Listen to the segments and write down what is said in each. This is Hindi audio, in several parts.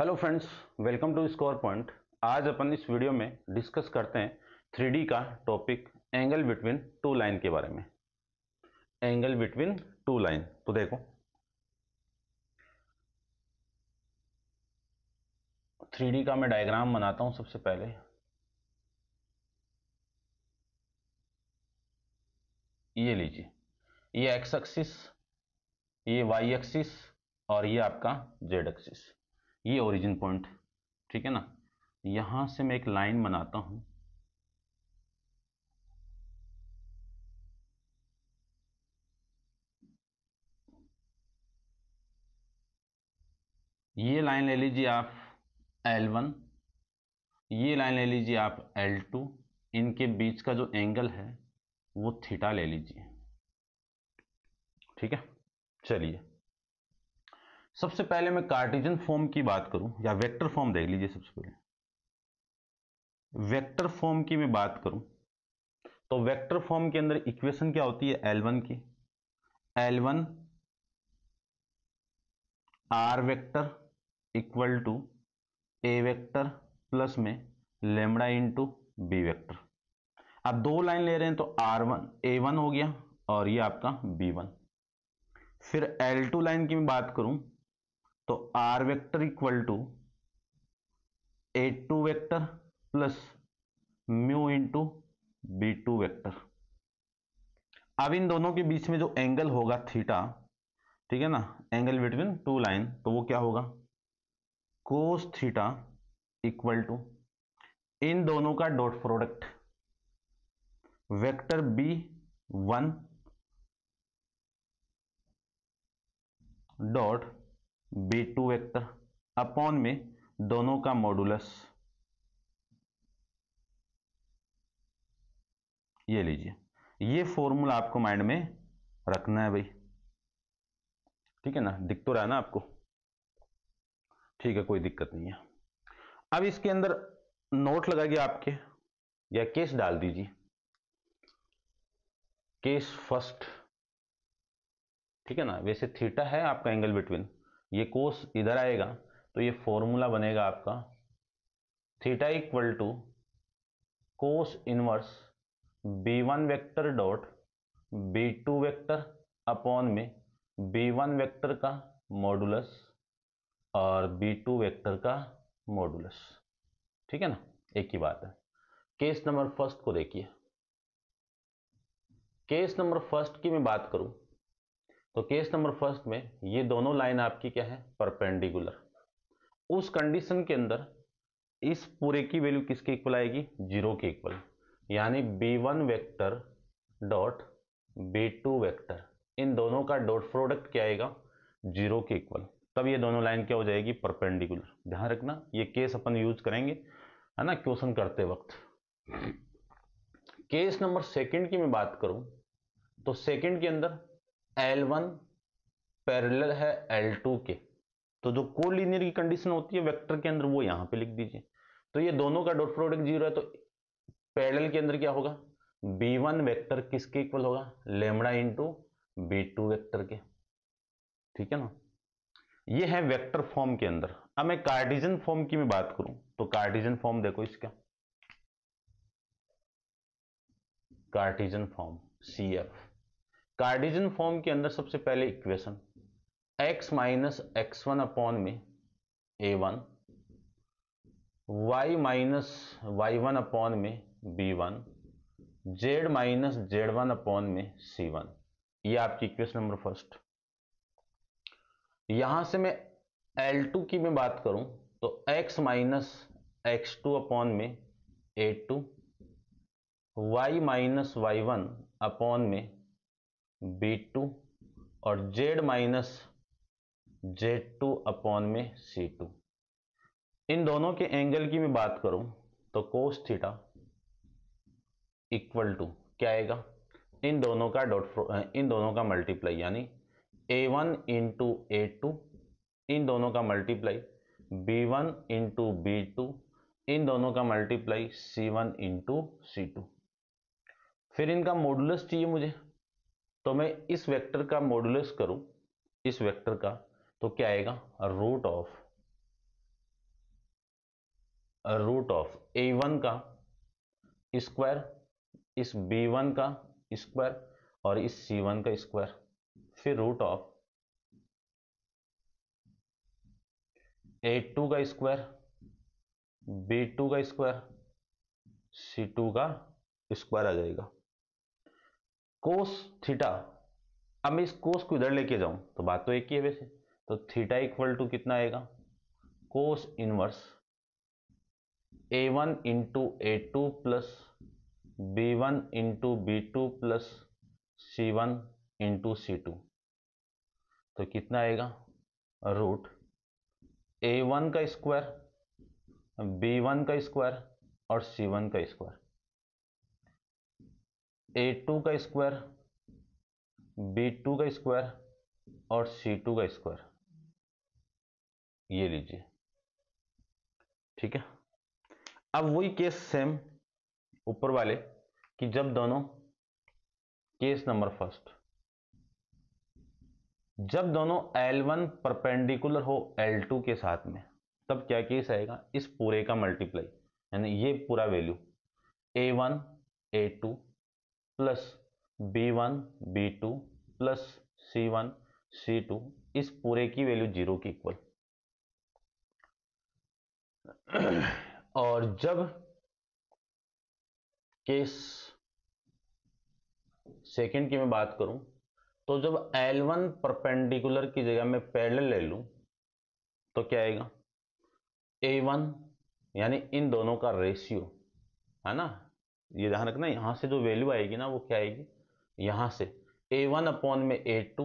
hello friends welcome to score point आज अपन इस वीडियो में डिस्कस करते हैं थ्री का topic angle between two line के बारे में एंगल बिटवीन टू लाइन तो देखो थ्री का मैं डायग्राम बनाता हूं सबसे पहले ये लीजिए ये एक्स एक्सिस ये वाई एक्सिस और ये आपका जेड एक्सिस ये ओरिजिन पॉइंट ठीक है ना यहां से मैं एक लाइन बनाता हूं ये लाइन ले लीजिए आप L1 ये लाइन ले लीजिए आप L2 इनके बीच का जो एंगल है वो थीटा ले लीजिए ठीक है चलिए सबसे पहले मैं कार्टिजन फॉर्म की बात करूं या वेक्टर फॉर्म देख लीजिए सबसे पहले वेक्टर फॉर्म की मैं बात करूं तो वेक्टर फॉर्म के अंदर इक्वेशन क्या होती है L1 की L1 r vector equal to a vector plus में lambda into b vector आप दो लाइन ले रहे हैं तो आर वन ए वन हो गया और ये आपका बी वन फिर एल टू लाइन की मैं बात करूं तो r vector equal to a two vector plus mu into b two vector अब इन दोनों के बीच में जो एंगल होगा थीटा ठीक है ना एंगल बिटवीन टू लाइन तो वो क्या होगा कोस थीटा इक्वल टू इन दोनों का dot product vector b one dot b two vector upon में दोनों का मॉडुलस ये लीजिए ये फॉर्मूला आपको माइंड में रखना है भाई ठीक है ना दिख तो रहा है ना आपको ठीक है कोई दिक्कत नहीं है अब इसके अंदर नोट लगाइए आपके या केस डाल दीजिए केस फर्स्ट ठीक है ना वैसे थीटा है आपका एंगल बिटवीन ये कोस इधर आएगा तो ये फॉर्मूला बनेगा आपका theta equal to cos inverse b one vector dot b two vector upon में बी वन वेक्टर का मॉडुलस और बी टू वेक्टर का मॉडुलस ठीक है ना एक ही बात है केस नंबर फर्स्ट को देखिए केस नंबर फर्स्ट की मैं बात करूं तो केस नंबर फर्स्ट में ये दोनों लाइन आपकी क्या है परपेंडिकुलर उस कंडीशन के अंदर इस पूरे की वैल्यू किसके इक्वल आएगी जीरो के इक्वल यानी b one vector dot b two vector इन दोनों का डॉट प्रोडक्ट क्या आएगा जीरो के इक्वल तब ये दोनों लाइन क्या हो जाएगी परपेंडिकुलर ध्यान रखना ये केस अपन यूज करेंगे है ना क्वेश्चन करते वक्त केस नंबर सेकंड की मैं बात करूं तो सेकंड के अंदर एल वन पैरेलल है एल टू के तो जो कोलिनियर की कंडीशन होती है वेक्टर के अंदर वो यहां पे लिख दीजिए तो ये दोनों का डॉट प्रोडक्ट जीरो है तो पैरेलल के अंदर क्या होगा बी वन वैक्टर किसके इक्वल होगा lambda into b two vector के ठीक है ना ये है वेक्टर फॉर्म के अंदर अब मैं कार्टिजन फॉर्म की मैं बात करूं तो कार्टिजन फॉर्म देखो इसका cartesian form c f cartesian form के अंदर सबसे पहले equation x minus x one upon में a one y minus y one upon में b one z minus z one upon में सी वन ये आपकी इक्वेशन नंबर फर्स्ट यहां से मैं एल टू की मैं बात करूं तो x minus x two upon में a two y minus y one upon में बी टू और z minus z two upon में सी टू इन दोनों के एंगल की मैं बात करूं तो कोस थीटा इक्वल टू क्या आएगा इन दोनों का डॉट इन दोनों का मल्टीप्लाई यानी a one into a two इन दोनों का multiply b one into b two इन दोनों का multiply c one into c two फिर इनका मोडुलस चाहिए मुझे तो मैं इस वेक्टर का मॉडुलस करूं इस वेक्टर का तो क्या आएगा root of root of a one का स्क्वायर इस बी वन का स्क्वायर और इस सी वन का स्क्वायर फिर रूट ऑफ ए टू का स्क्वायर बी टू का स्क्वायर सी टू का स्क्वायर आ जाएगा कोस थीटा अब मैं इस कोस को इधर लेके जाऊं तो बात तो एक ही है वैसे तो थीटा इक्वल टू कितना आएगा cos inverse a one into a two plus b one into b two plus c one into c two तो कितना आएगा रूट ए वन का स्क्वायर बी वन का स्क्वायर और सी वन का स्क्वायर ए टू का स्क्वायर बी टू का स्क्वायर और सी टू का स्क्वायर ये लीजिए ठीक है अब वही केस सेम ऊपर वाले कि जब दोनों केस नंबर फर्स्ट जब दोनों L1 परपेंडिकुलर हो L2 के साथ में तब क्या केस आएगा इस पूरे का मल्टीप्लाई यानी ये पूरा value A1 A2 plus b one b two plus c one c two इस पूरे की वैल्यू जीरो की इक्वल और जब केस सेकंड की मैं बात करूं तो जब L1 परपेंडिकुलर की जगह मैं पैरेलल ले लूं तो क्या आएगा A1 यानी इन दोनों का रेशियो है ना ये ध्यान रखना यहाँ से जो वैल्यू आएगी ना वो क्या आएगी यहाँ से ए वन अपॉन में a two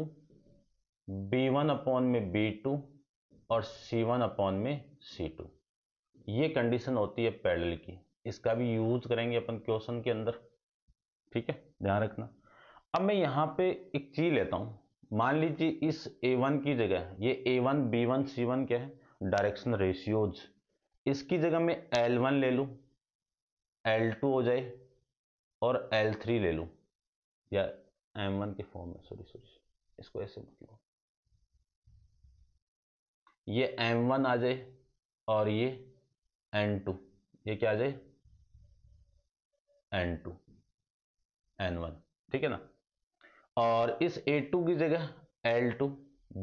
b one upon में बी टू और सी वन अपॉन में सी टू ये कंडीशन होती है पैडल की इसका भी यूज करेंगे अपन क्वेश्चन के अंदर ठीक है ध्यान रखना अब मैं यहाँ पे एक चीज लेता हूँ मान लीजिए इस ए वन की जगह ये a one b one c one क्या है डायरेक्शन रेशियोज इसकी जगह मैं एल वन ले लूँ एल टू हो जाए और एल थ्री ले लूँ या एम वन के फॉर्म में सॉरी सॉरी इसको ऐसे लो ये एम वन आ जाए और ये एन टू ये क्या आ जाए एन टू एन वन ठीक है ना और इस ए टू की जगह एल टू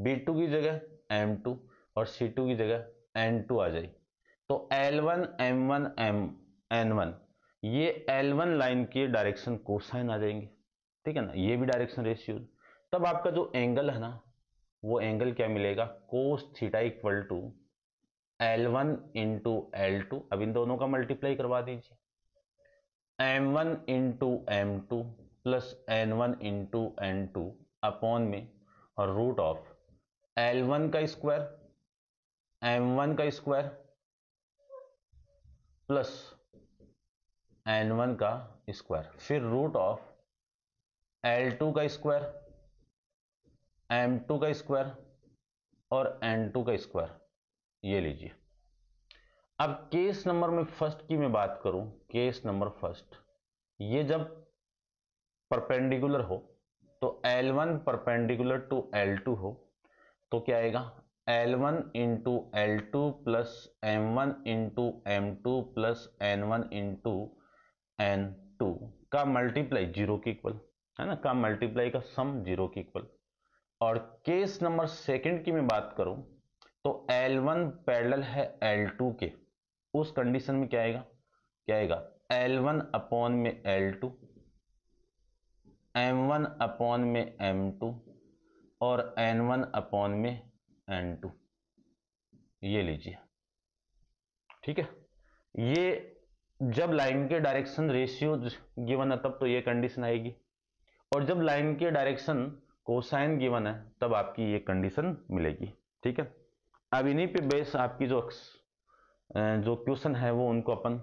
बी टू की जगह एम टू और सी टू की जगह एन टू आ जाए तो l one m one m n one ये L1 लाइन के डायरेक्शन कोसाइन आ जाएंगे ठीक है ना ये भी डायरेक्शन रेशियो तब आपका जो एंगल है ना वो एंगल क्या मिलेगा कोस theta equal to L one into l to अब इन दोनों का मल्टीप्लाई करवा दीजिए M one into m two plus n one into n to upon में और रूट ऑफ एल वन का स्क्वायर एम वन का स्क्वायर प्लस एन वन का स्क्वायर फिर रूट ऑफ एल टू का स्क्वायर एम टू का स्क्वायर और एन टू का स्क्वायर ये लीजिए अब केस नंबर में फर्स्ट की मैं बात करूं केस नंबर फर्स्ट ये जब परपेंडिकुलर हो तो l one perpendicular to l two हो तो क्या आएगा l one into l two plus m one into m two plus n one into n two का मल्टीप्लाई जीरो के इक्वल है ना का मल्टीप्लाई का सम जीरो के इक्वल और केस नंबर सेकंड की मैं बात करूं तो एल वन पैरल है टू के उस कंडीशन में क्या आएगा क्या आएगा एल वन अपॉन में l two m one upon में एम टू और एन वन अपॉन में एन टू ये लीजिए ठीक है ये जब लाइन के डायरेक्शन रेशियो गिवन है तब तो ये कंडीशन आएगी और जब लाइन के डायरेक्शन कोसाइन गिवन है तब आपकी ये कंडीशन मिलेगी ठीक है अब इन्हीं पे बेस आपकी जो जो क्वेश्चन है वो उनको अपन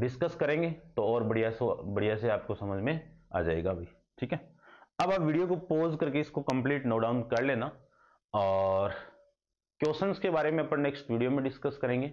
डिस्कस करेंगे तो और बढ़िया से बढ़िया से आपको समझ में आ जाएगा भाई ठीक है अब आप वीडियो को पॉज करके इसको कंप्लीट नोट डाउन कर लेना और क्वेश्चंस के बारे में अपन नेक्स्ट वीडियो में डिस्कस करेंगे